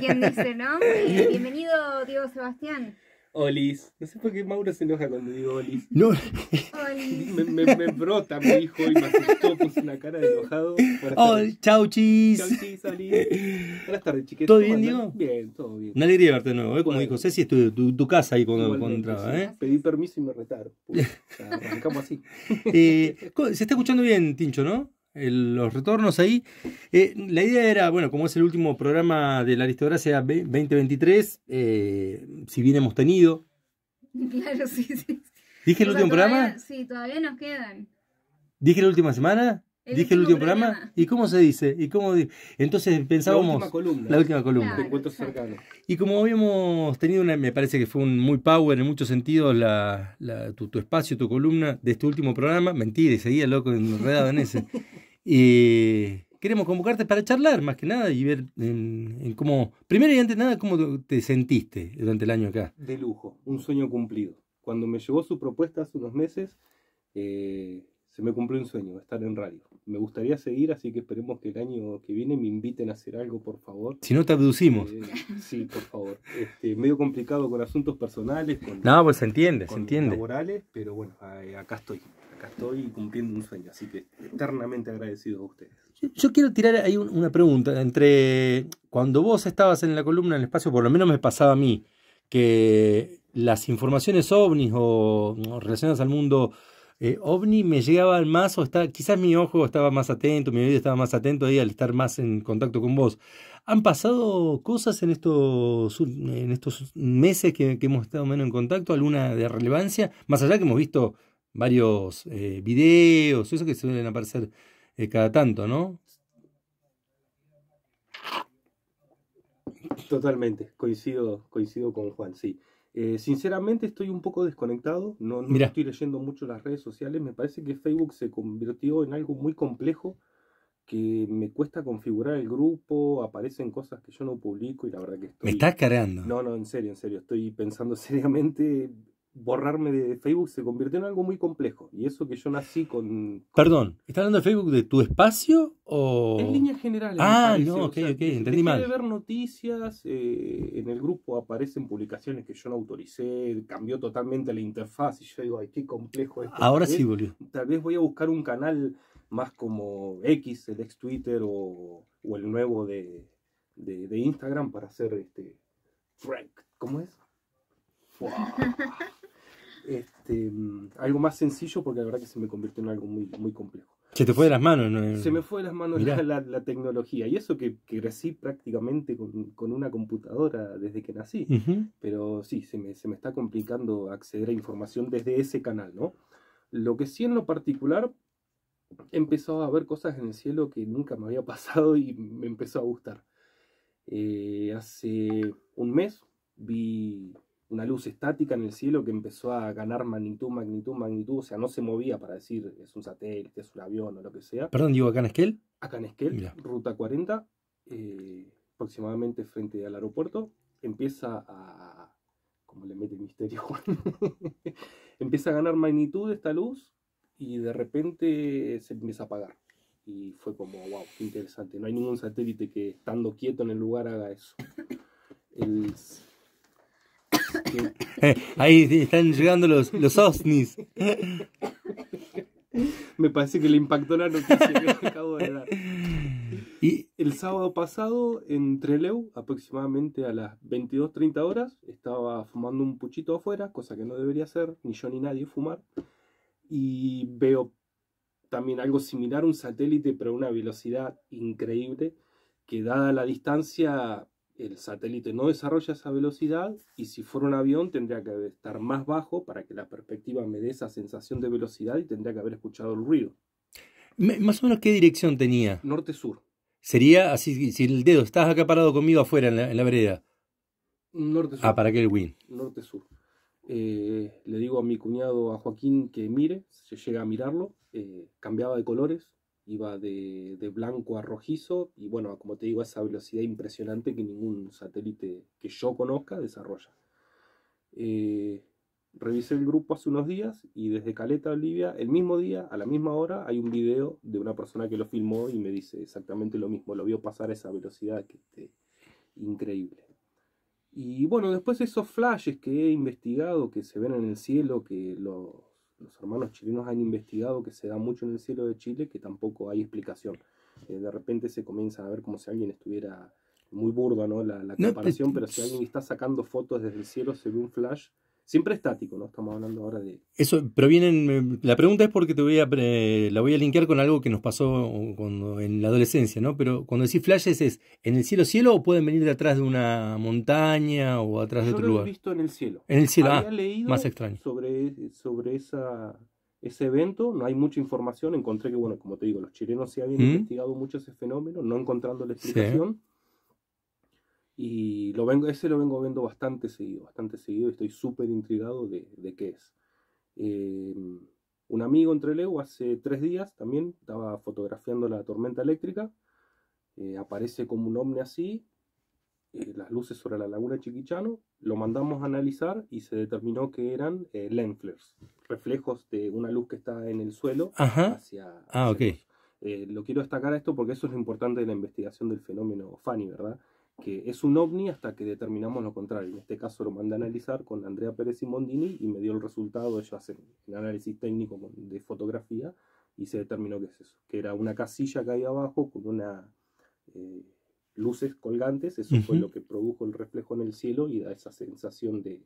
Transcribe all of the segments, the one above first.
¿Quién dice, no? Bienvenido, Diego Sebastián. Olis. No sé por qué Mauro se enoja cuando digo Olis. No. Olis. Me, me, brota, mi hijo, y me asustó, puse una cara de enojado. Oh, chau, chis. Chau, chis, Olis. Buenas tardes, chiquitos. ¿Todo bien, Diego? Bien, todo bien. Una alegría verte de nuevo, ¿eh? Como dijo Ceci, estuve tu, tu casa ahí cuando, entraba, ¿eh? Pedí permiso y me retaron. o sea, arrancamos así. Eh, se está escuchando bien, Tincho, ¿no? los retornos ahí. Eh, la idea era, bueno, como es el último programa de la aristocracia 2023, eh, si bien hemos tenido. Claro, sí, sí. ¿Dije el último programa? Sí, todavía nos quedan. ¿Dije la última semana? Dije el último programa. ¿Y cómo se dice? ¿Y cómo Entonces pensábamos. La última columna. La última columna. Y como habíamos tenido una. Me parece que fue un muy power en muchos sentidos tu, espacio, tu columna de este último programa. Mentira, y seguía loco enredado en ese. y queremos convocarte para charlar más que nada y ver en, cómo. Primero y antes de nada, cómo te sentiste durante el año acá. De lujo, un sueño cumplido. Cuando me llegó su propuesta hace unos meses. Eh, se me cumplió un sueño, estar en radio. Me gustaría seguir, así que esperemos que el año que viene me inviten a hacer algo, por favor. Si no, te abducimos. Eh, sí, por favor. Este, medio complicado con asuntos personales. Con, no, pues se entiende, se entiende. Laborales, pero bueno, acá estoy. Acá estoy cumpliendo un sueño, así que eternamente agradecido a ustedes. Yo, quiero tirar ahí una pregunta. Entre cuando vos estabas en la columna del espacio, por lo menos me pasaba a mí, que las informaciones ovnis o relacionadas al mundo eh, ovni me llegaban más o está, quizás mi ojo estaba más atento, mi oído estaba más atento ahí al estar más en contacto con vos. ¿Han pasado cosas en estos, en estos meses que, hemos estado menos en contacto? ¿Alguna de relevancia? Más allá que hemos visto varios eh, videos, eso que suelen aparecer eh, cada tanto, ¿no? Totalmente, coincido, coincido con Juan, sí. Eh, sinceramente estoy un poco desconectado, no, no estoy leyendo mucho las redes sociales, me parece que Facebook se convirtió en algo muy complejo que me cuesta configurar el grupo, aparecen cosas que yo no publico y la verdad que estoy... Me estás cargando. No, no, en serio, en serio, estoy pensando seriamente borrarme de Facebook se convirtió en algo muy complejo. Y eso que yo nací con. Perdón, ¿estás hablando de Facebook de tu espacio o.? En línea general Ah, no, ok, ok, entendí mal. de ver noticias, eh, en el grupo aparecen publicaciones que yo no autoricé, cambió totalmente la interfaz y yo digo, ay, qué complejo esto. Ahora sí, boludo. Tal vez voy a buscar un canal más como X, el ex Twitter o, o el nuevo de, de, Instagram para hacer este. Frank, ¿cómo es? Este, mm, algo más sencillo porque la verdad que se me convirtió en algo muy, muy complejo. Se te fue de las manos, Se me fue de las manos la, tecnología. Y eso que, crecí prácticamente con, una computadora desde que nací. Pero sí, se me, se me está complicando acceder a información desde ese canal, ¿no? Lo que sí en lo particular, he empezado a ver cosas en el cielo que nunca me había pasado y me empezó a gustar. Eh, hace un mes vi una luz estática en el cielo que empezó a ganar magnitud, magnitud, magnitud, o sea, no se movía para decir es un satélite, es un avión o lo que sea. Perdón, digo, acá en Esquel. Acá en Esquel, ruta 40, eh, aproximadamente frente al aeropuerto, empieza a, ¿Cómo le mete el misterio Juan, empieza a ganar magnitud esta luz y de repente se empieza a apagar. Y fue como, wow, qué interesante, no hay ningún satélite que estando quieto en el lugar haga eso. El Ahí están llegando los, los OSNIs. Me parece que le impactó la noticia que acabo de dar. Y el sábado pasado en Treleu, aproximadamente a las 22.30 horas, estaba fumando un puchito afuera, cosa que no debería hacer, ni yo ni nadie fumar. Y veo también algo similar, un satélite, pero a una velocidad increíble, que dada la distancia el satélite no desarrolla esa velocidad y si fuera un avión tendría que estar más bajo para que la perspectiva me dé esa sensación de velocidad y tendría que haber escuchado el ruido. ¿Más o menos qué dirección tenía? Norte-sur. Sería así, si el dedo, estás acá parado conmigo afuera en la, vereda. Norte-sur. Ah, para qué el win. Norte-sur. Eh, le digo a mi cuñado, a Joaquín, que mire, se llega a mirarlo, eh, cambiaba de colores, iba de, blanco a rojizo y bueno, como te digo, esa velocidad impresionante que ningún satélite que yo conozca desarrolla. Eh, revisé el grupo hace unos días y desde Caleta, Bolivia, el mismo día, a la misma hora, hay un video de una persona que lo filmó y me dice exactamente lo mismo, lo vio pasar a esa velocidad que este, increíble. Y bueno, después esos flashes que he investigado, que se ven en el cielo, que lo, los hermanos chilenos han investigado, que se da mucho en el cielo de Chile, que tampoco hay explicación. Eh, de repente se comienza a ver como si alguien estuviera muy burdo ¿no? la, comparación, pues, pero si alguien está sacando fotos desde el cielo, se ve un flash Siempre estático, no estamos hablando ahora de... Eso, Pero vienen, eh, la pregunta es porque te voy a, la voy a linkear con algo que nos pasó uh, cuando, en la adolescencia, ¿no? Pero cuando decís flashes es en el cielo cielo o pueden venir de atrás de una montaña o atrás de otro lugar. Yo he visto en el cielo. En el cielo, ah, más extraño. Sobre, sobre esa, ese evento, no hay mucha información, encontré que, bueno, como te digo, los chilenos sí habían ¿Mm? investigado mucho ese fenómeno, no encontrando la explicación. Y lo vengo, ese lo vengo viendo bastante seguido, bastante seguido, y estoy súper intrigado de, de, qué es. Eh, un amigo entre Leo hace tres días también estaba fotografiando la tormenta eléctrica. Eh, aparece como un ovni así, eh, las luces sobre la laguna Chiquichano, lo mandamos a analizar y se determinó que eran eh, reflejos de una luz que está en el suelo hacia... ah, lo quiero destacar esto porque eso es lo importante de la investigación del fenómeno Fanny, ¿verdad? que es un ovni hasta que determinamos lo contrario. En este caso lo mandé a analizar con Andrea Pérez y Mondini y me dio el resultado. Ellos hacen el análisis técnico de fotografía y se determinó que es eso, que era una casilla que hay abajo con una eh, luces colgantes. Eso fue lo que produjo el reflejo en el cielo y da esa sensación de,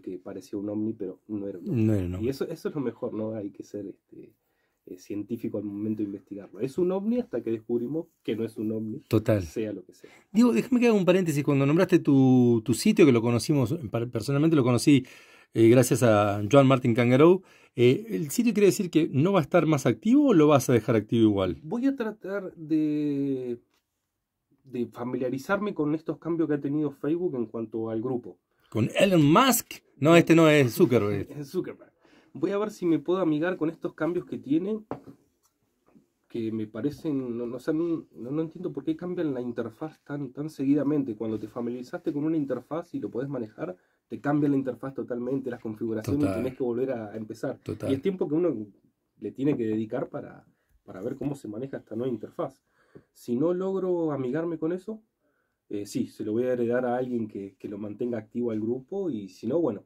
que parecía un ovni, pero no era un ovni. Y eso, eso es lo mejor, ¿no? Hay que ser este, eh, científico al momento de investigarlo. Es un ovni hasta que descubrimos que no es un ovni. Total. Sea lo que sea. Digo, déjame que haga un paréntesis. Cuando nombraste tu, sitio, que lo conocimos, personalmente lo conocí eh, gracias a John Martin Kangaroo, eh, ¿el sitio quiere decir que no va a estar más activo o lo vas a dejar activo igual? Voy a tratar de, familiarizarme con estos cambios que ha tenido Facebook en cuanto al grupo. ¿Con Elon Musk? No, este no es Zuckerberg. Zuckerberg. Voy a ver si me puedo amigar con estos cambios que tienen, Que me parecen. No, no, entiendo por qué cambian la interfaz tan, tan seguidamente. Cuando te familiarizaste con una interfaz y lo podés manejar, te cambia la interfaz totalmente, las configuraciones y tenés que volver a, empezar. Y es tiempo que uno le tiene que dedicar para, ver cómo se maneja esta nueva interfaz. Si no logro amigarme con eso, eh, sí, se lo voy a heredar a alguien que, lo mantenga activo al grupo y si no, bueno,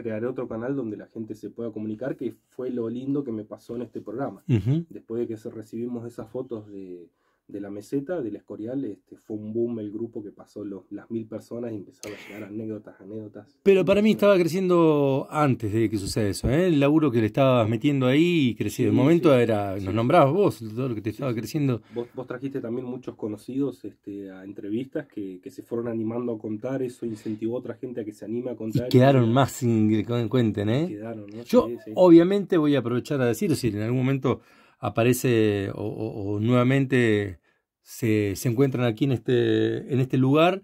crear otro canal donde la gente se pueda comunicar, que fue lo lindo que me pasó en este programa. Después de que recibimos esas fotos de, de la meseta, del Escorial, este, fue un boom el grupo que pasó los, las mil personas y empezaron a llegar anécdotas, anécdotas. Pero para mí estaba creciendo antes de que suceda eso, ¿eh? el laburo que le estabas metiendo ahí y creció. en el momento era, nos nombrabas vos, todo lo que te estaba creciendo. Vos, trajiste también muchos conocidos este, a entrevistas que, se fueron animando a contar, eso incentivó a otra gente a que se anime a contar. quedaron más, sin, que cuenten, ¿eh? Quedaron, ¿no? Yo obviamente voy a aprovechar a decir, si en algún momento aparece o, nuevamente se, se, encuentran aquí en este, en este lugar.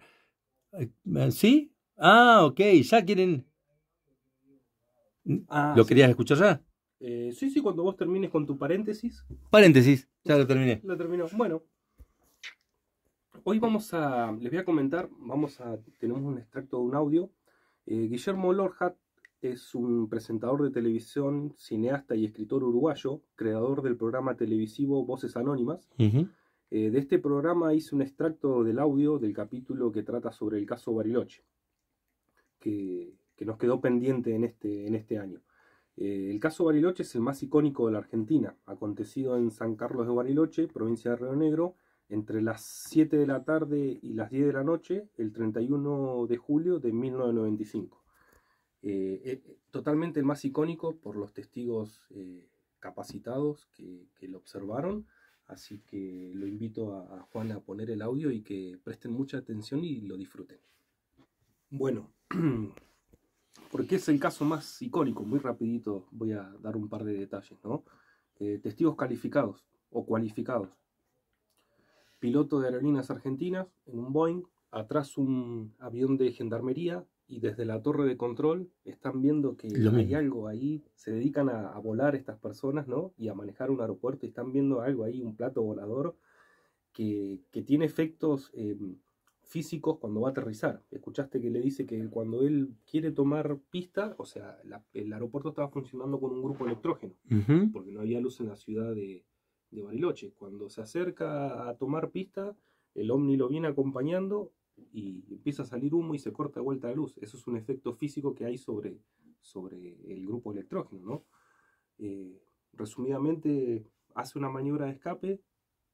Eh, eh, ¿Sí? Ah, ok, ya quieren... Ah, ¿Lo querías escuchar ya? Eh, sí, sí, cuando vos termines con tu paréntesis. Paréntesis, ya lo terminé. Lo terminó. Bueno, hoy vamos a, les voy a comentar, vamos a, tenemos un extracto de un audio. Guillermo Lorja es un presentador de televisión, cineasta y escritor uruguayo, creador del programa televisivo Voces Anónimas. Eh, de este programa hice un extracto del audio del capítulo que trata sobre el caso Bariloche, que, nos quedó pendiente en este, en este año. Eh, el caso Bariloche es el más icónico de la Argentina, acontecido en San Carlos de Bariloche, provincia de Río Negro, entre las 7 de la tarde y las 10 de la noche, el 31 de julio de 1995. Eh, eh, totalmente el más icónico por los testigos eh, capacitados que, lo observaron. Así que lo invito a, Juan a poner el audio y que presten mucha atención y lo disfruten. Bueno, porque es el caso más icónico, muy rapidito voy a dar un par de detalles, ¿no? testigos calificados o cualificados. Piloto de aerolíneas argentinas en un Boeing, atrás un avión de gendarmería y desde la torre de control están viendo que hay algo ahí, se dedican a, volar estas personas, ¿no? Y a manejar un aeropuerto y están viendo algo ahí, un plato volador que, tiene efectos em, físicos cuando va a aterrizar. Escuchaste que le dice que cuando él quiere tomar pista, o sea, el aeropuerto estaba funcionando con un grupo electrógeno, porque no había luz en la ciudad de, de Bariloche. Cuando se acerca a tomar pista, el ovni lo viene acompañando y empieza a salir humo y se corta vuelta la luz. Eso es un efecto físico que hay sobre, sobre el grupo electrógeno, ¿no? Eh, resumidamente, hace una maniobra de escape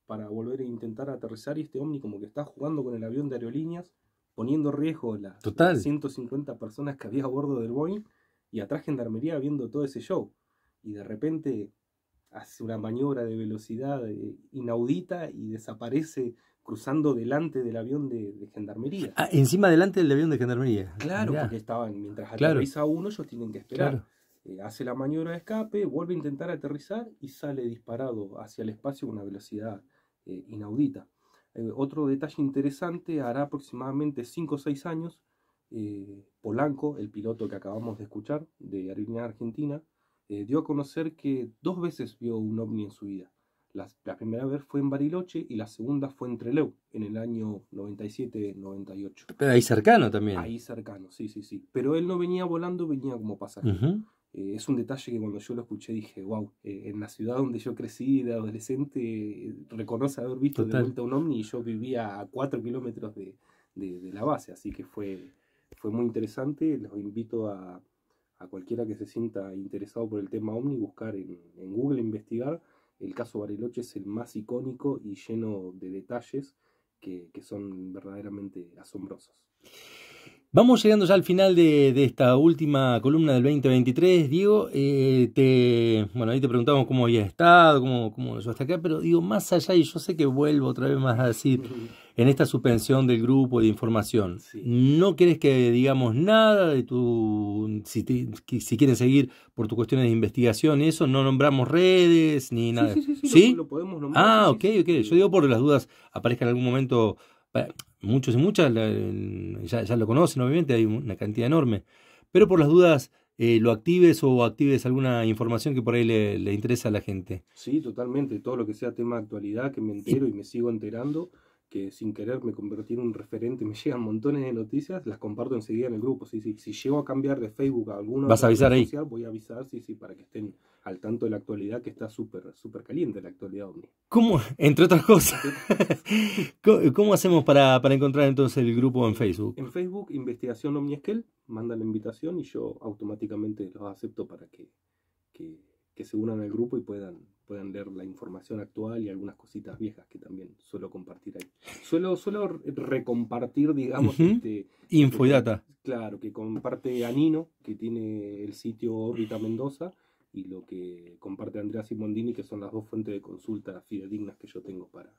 para volver a intentar aterrizar y este ovni como que está jugando con el avión de aerolíneas, poniendo en riesgo la, las 150 personas que había a bordo del Boeing y atrás gendarmería viendo todo ese show. Y de repente hace una maniobra de velocidad eh, inaudita y desaparece cruzando delante del avión de, gendarmería. Ah, encima delante del avión de gendarmería. Claro, porque estaban, mientras aterriza uno, ellos tienen que esperar. Eh, hace la maniobra de escape, vuelve a intentar aterrizar y sale disparado hacia el espacio a una velocidad eh, inaudita. Eh, otro detalle interesante, hará aproximadamente 5 o 6 años, Polanco, el piloto que acabamos de escuchar de Aerolínea Argentina, dio a conocer que dos veces vio un ovni en su vida. La, primera vez fue en Bariloche y la segunda fue en Trelew, en el año 97-98. Pero ahí cercano también. Ahí cercano, sí, sí, sí. Pero él no venía volando, venía como pasajero. Eh, es un detalle que cuando yo lo escuché dije, wow, eh, en la ciudad donde yo crecí de adolescente, eh, reconoce haber visto de vuelta un ovni y yo vivía a 4 kilómetros de, de, la base, así que fue, fue muy interesante. Los invito a, a cualquiera que se sienta interesado por el tema ovni, buscar en, en Google, investigar el caso Bariloche es el más icónico y lleno de detalles que, son verdaderamente asombrosos. Vamos llegando ya al final de, esta última columna del 2023, Diego. Eh, te, bueno, ahí te preguntamos cómo había estado, cómo, cómo yo hasta acá, pero digo, más allá, y yo sé que vuelvo otra vez más a decir, en esta suspensión del grupo de información, no quieres que digamos nada de tu, si, quieren seguir por tus cuestiones de investigación y eso, no nombramos redes ni nada. Sí, sí, sí, Lo, podemos nombrar. Ah, ok, ok. Yo digo por las dudas, aparezcan en algún momento muchos y muchas ya, lo conocen, obviamente, hay una cantidad enorme. Pero por las dudas, eh, lo actives o actives alguna información que por ahí le, le, interesa a la gente. Sí, totalmente. Todo lo que sea tema de actualidad, que me entero y me sigo enterando, que sin querer me convertí en un referente, me llegan montones de noticias, las comparto enseguida en el grupo. Sí, sí. Si llego a cambiar de Facebook a alguna ¿Vas a avisar voy a avisar, sí, sí, para que estén al tanto de la actualidad, que está súper súper caliente la actualidad ¿Cómo? Entre otras cosas. ¿Cómo hacemos para, encontrar entonces el grupo en Facebook? En Facebook, Investigación Omnisquel, manda mandan la invitación y yo automáticamente los acepto para que se unan al grupo y puedan pueden leer la información actual y algunas cositas viejas que también suelo compartir ahí. Suelo, suelo recompartir, digamos, uh este, este infoidata claro, que comparte Anino, que tiene el sitio Órbita Mendoza, y lo que comparte Andrea Simondini, que son las dos fuentes de consulta fidedignas que yo tengo para,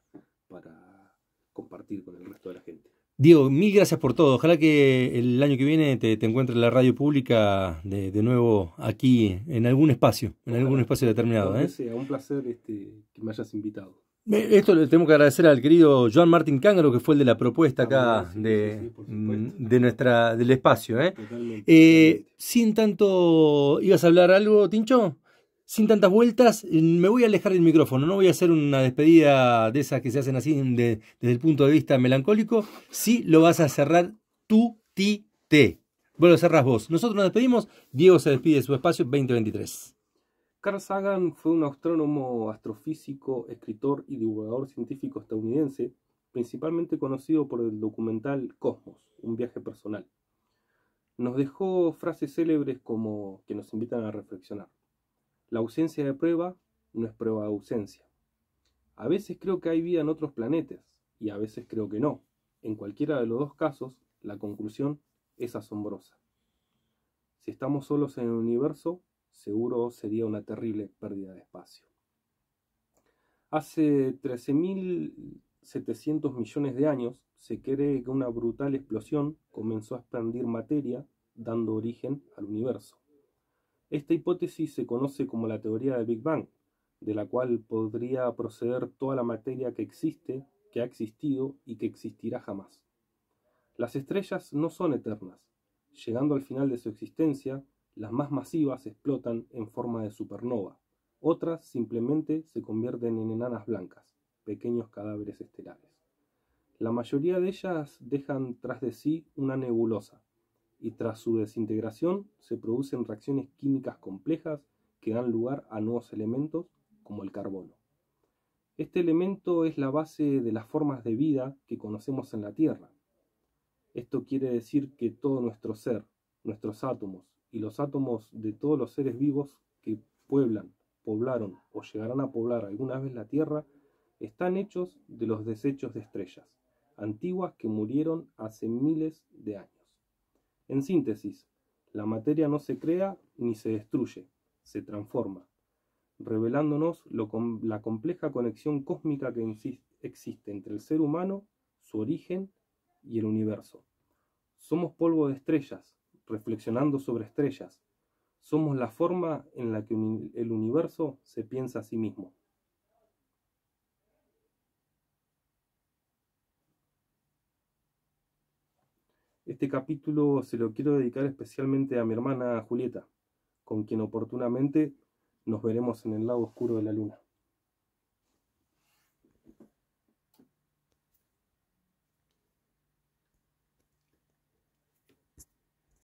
para compartir con el resto de la gente. Diego, mil gracias por todo. Ojalá que el año que viene te, te encuentres la radio pública de, nuevo aquí, en algún espacio, en algún espacio determinado. ¿eh? un placer este, que me hayas invitado. Esto le tengo que agradecer al querido Joan Martín Cángaro, que fue el de la propuesta ah, acá mm, de, nuestra, del espacio. ¿eh? Eh, sin tanto, ¿ibas a hablar algo, Tincho? sin tantas vueltas, eh, me voy a alejar del micrófono, no voy a hacer una despedida de esas que se hacen así desde el punto de vista melancólico, Sí lo vas a cerrar tú, ti, te. Bueno, lo cerrás vos. Nosotros nos despedimos, Diego se despide de su espacio 2023. Carl Sagan fue un astrónomo, astrofísico, escritor y divulgador científico estadounidense, principalmente conocido por el documental Cosmos, un viaje personal. Nos dejó frases célebres como que nos invitan a reflexionar. La ausencia de prueba no es prueba de ausencia. A veces creo que hay vida en otros planetas y a veces creo que no. En cualquiera de los dos casos, la conclusión es asombrosa. Si estamos solos en el universo, seguro sería una terrible pérdida de espacio. Hace 13.700 millones de años se cree que una brutal explosión comenzó a expandir materia, dando origen al universo. Esta hipótesis se conoce como la teoría de Big Bang, de la cual podría proceder toda la materia que existe, que ha existido y que existirá jamás. Las estrellas no son eternas. Llegando al final de su existencia, las más masivas explotan en forma de supernova. Otras simplemente se convierten en enanas blancas, pequeños cadáveres estelares. La mayoría de ellas dejan tras de sí una nebulosa, y tras su desintegración se producen reacciones químicas complejas que dan lugar a nuevos elementos como el carbono. Este elemento es la base de las formas de vida que conocemos en la Tierra. Esto quiere decir que todo nuestro ser, nuestros átomos y los átomos de todos los seres vivos que pueblan, poblaron o llegarán a poblar alguna vez la Tierra, están hechos de los desechos de estrellas antiguas que murieron hace miles de años. En síntesis, la materia no se crea ni se destruye, se transforma, revelándonos la compleja conexión cósmica que existe entre el ser humano, su origen y el universo. Somos polvo de estrellas, reflexionando sobre estrellas. Somos la forma en la que el universo se piensa a sí mismo. Este capítulo se lo quiero dedicar especialmente a mi hermana Julieta, con quien oportunamente nos veremos en el lado oscuro de la luna.